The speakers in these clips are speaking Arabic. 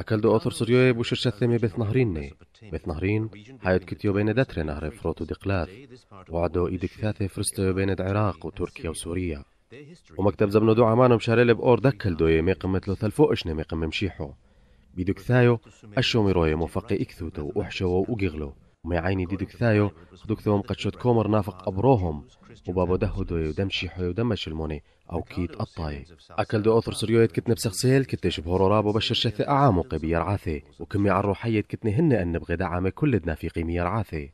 اکل دو اوتر سريوي بوشش شرشتمي بث نهرین نی بث نهرين حیات كتيو بين دتر نهر فروت ودقلاث وعدو بین عراق و بين العراق سوریه و مکتب زبنو دو عمانو مشاريل بأور دوی میقم مثل قمت له نمیقم مي قم مشيحو بيدو كثايو موفق اکثوت و احشو و وقغلو ومعايني ديد كثايو خدوكتهم قد شد كومر نافق أبروهم وبابو دهدو يدمشي حيو دمش الموني أو كيت الطاي أكل دو أثر سريويت كتن بسخسيل كتش بهورو رابو وبشر شثي أعامو قبي يرعاثي وكمي عرو حيت كتني هن أن نبغي دعامي كل دنا في قيمي يرعاثي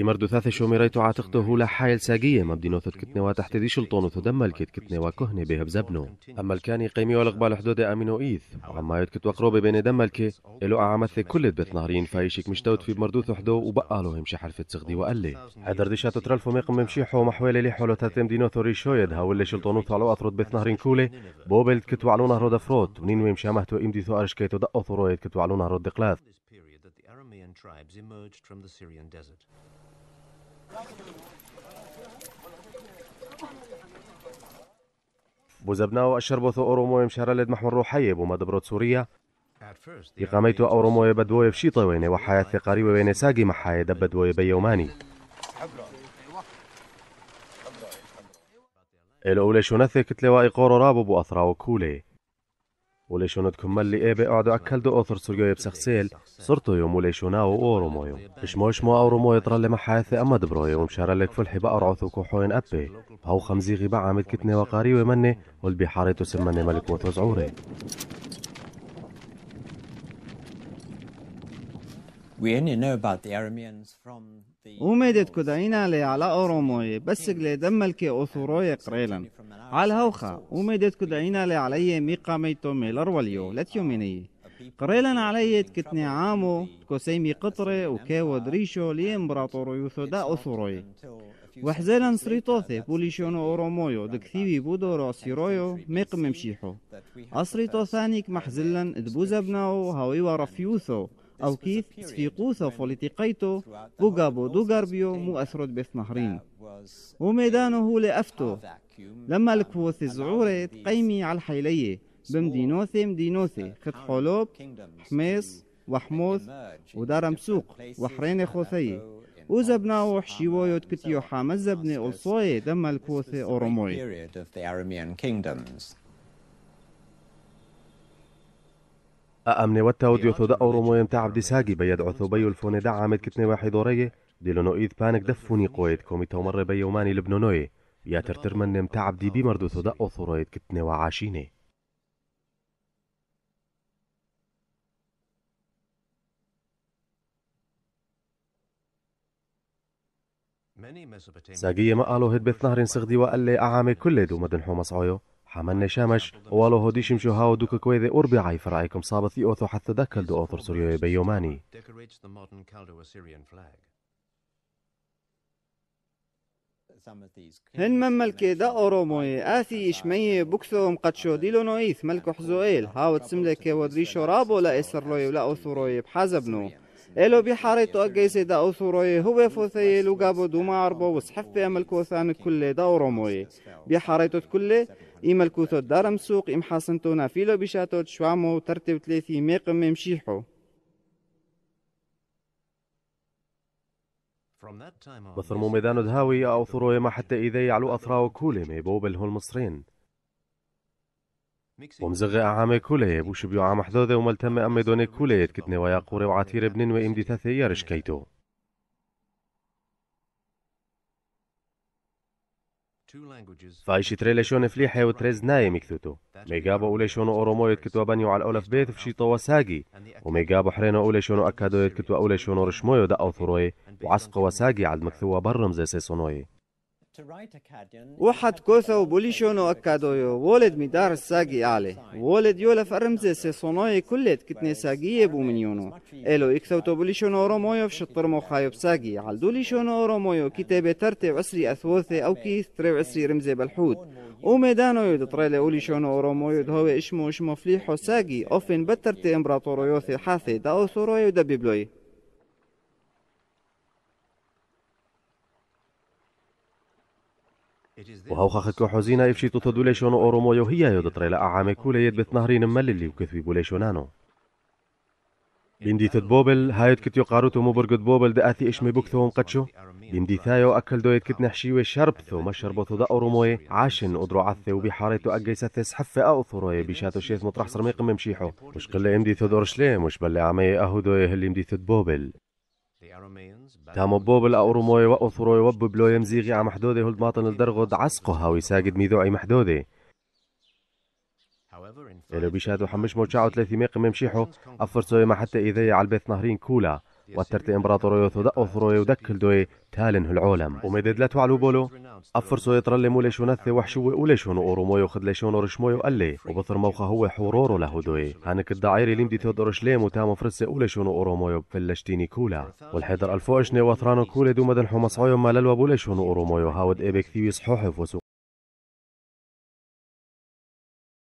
إمرد ثاث شو ميريت عاتقته لا حايل ساقية مبدينو ثت كتنة وتحت ذي شلطون وثدم الكت كتنة وكهنة بهب زبنو أما الكاني قيمي والقبال حدود أمينو إيث وعما يد كت وقروب بين دم الكي إلو أعمث كل بيت نهرين فايشك مشتوت في مردوث حدو وبقالو همشي حرف تصغدي وقال لي حدر دي شاتو ترلفو ميقم ممشي حو محويل لي حولو تاتم دينو ثوري شو يدها ولي شلطون وثالو أثرود بيت نهرين كولي بوبل كت وعلو نهرو دفروت منين ويمشي مهتو إمدي ثو أرش كيتو دقو ثرو يد كت وعلو نهرو دقلاث بوزبناو الشربث أوروموي مشهرلد محمر روحية بوما دبرت سوريا إقاميت أوروموي بدوي بشيطة ويني وحياة ثقاري وين ساقي محايا دبدوي بيوماني الأولى شنثي كتلوا إقورو رابو بو اثراو كولي وليشونتكم ملي ايبي قعدوا اكلدو اوثر سريو يبسخسيل صرتو يوم او اورومو يوم اش موش مو اورومو موي طرلي مع حاثي اما دبرو يوم شارلك فلحي بقرعثو كوحوين ابي هاو خمزيغي بعمد كتني وقاري ومني والبحارتو سمني ملك وتوزعوري وميدت كداينا لي على أوروموي بس لي دملكي أثوروي قريلا على هوخا وميدت كداينا لي علي ميقا ميتو ميلر وليو لتيوميني قريلا علي كتني عامو كوسيمي قطري وكاو دريشو لي امبراطور دا أثوروي وحزيلا سريطوثي بوليشونو أورومويو دكثيوي بودورو سيرويو ميق ممشيحو أسريطوثانيك ثانيك محزلا دبوزبناو هاوي ورفيوثو كيف sfiqus وفوليتيقيتو بوغابو دوغاربيو مو أسرد بث نهرين وميدانه لأفتو لما الكفوث الزعورة تقيمي على الحيلية بمدينوثي مدينوثي خت حولوب حميص وحموث ودارم سوق وحرين خوثي وزبنا وحشيوه يوتكتيو حامز زبني ألصوية دم الكوثي أوروموي يوثو مويم ئەم نێوەتەوە دیۆتۆ دە ئەوڕۆمۆیم تا عبدیساگی بە یەد ئۆتۆبەی و فۆنێدا ئامێتکردنەوە حیدۆڕەیە دیلۆنۆ ئیدپانێک دە فونی قۆیت کۆمی تەومەڕێ بە یەومانی يا ترتر من نم تعب دي نێم تا عبدی بیمەردوتۆ دە كتني وعاشيني ساقية ما قالوا هد نهرين سغدي وقال لي أعامي كل مدن حومص عيو حمل نشامش والو هديشم شو هاو دوكا كويدي أوربي عاي فرعيكم صابثي أوثو حتى داكل دو أوثر سوريوي بيوماني هن من ملكي دا أوروموي آثي إشمي بوكسوم قد شو ديلو نويث ملكو حزوئيل هاو تسملكي ودريشو رابو لا إسرلوي ولا أوثروي بحزبنو Elo bi hareto agese da osuroye huve fosaye lugabo duma arbo vus haffe amel kosan kulle da oromoye. Bi hareto kulle imel kuto daram suq im hasantona filo bishato shwamo tartib tlethi meqim imshiho. بثر مومدان دهاوي أو ثرويما حتى إذا يعلو أثراو كولمي بوبل هو المصرين ومزغع عام كوليب وشبيو عام حدوده وملتم أمي دوني كوليت كتني ويا قوري وعتير بنن وإمدي تثي يارش كيتو فايشي تري لشون فليحة وتريز ناي مكتوتو ميقابو أولي أوليشونو أورومو يتكتو بنيو على الأولف بيت في شيطو وساقي حرين أولي أوليشونو أكادو يتكتو أولي أوليشونو رشمو دقو ثروي وعسقو وساقي عد مكتوى برمزي سيسونوي واحد كوثا وبوليشونو يو ولد مدار الساقي علي ولد يولا أرمزي سي صناي كلت كتني ساقية يونو إلو إكثو تو بوليشونو رومويو في مو خايب ساقي عال دوليشونو رومويو كتابة ترتي عسري أثوثي أو كيث تري عسري رمزي بالحوت وميدانو يد طريلة أوليشونو أورومو يد هو إشمو إشمو فليحو ساقي أوفن بترتي إمبراطورو يوثي حاثي دا أوثورو يد بيبلوي كو حزينه افشي تو تتدوليشون اورومو يوهيا اعامي كولا يد بيت نهرين مللي وكثبي بوليشونانو تد بوبل هايت كت يقاروتو مبرقد بوبل دأثي اشمي بكثوهم قدشو بندي ثايو أكل دويت كت نحشي وشربثو ما شربثو دا أوروموي عاشن أدرو عثي وبيحاريتو أقيسة حفة أوثروي بيشاتو شيث مطرح صرميق ممشيحو مش قلة امدي ثدور شلي مش بلي عمي أهدوي هل امدي بوبل تامو بوب الأورموي وأثروي وببلوي يمزيغي عم حدودي هولد ماطن الدرغود عسقو هاوي ساجد ميذوعي محدودي إلو بيشاد وحمش موشاعو ثلاثي ميق ممشيحو أفرسوي ما حتى إذايا على البيت نهرين كولا واترت امبراطوريو أثرو ودكل دوي تالن العالم ومدد لا تعلو بولو أفرسو يترلي موليش ونثي وحشوي وليشون أورومويو خد ليشون ورشمويو قلي وبثر موخا هو حورورو له دوي هانك الدعيري لمدي تودرش ليم وتامو فرسي وليشون أورومويو بفلشتيني كولا والحيدر ألفوشني وثرانو كولا دو مدن حمصعويو مالل وبوليشون أورومويو هاود إيبك ثيوي صحوحف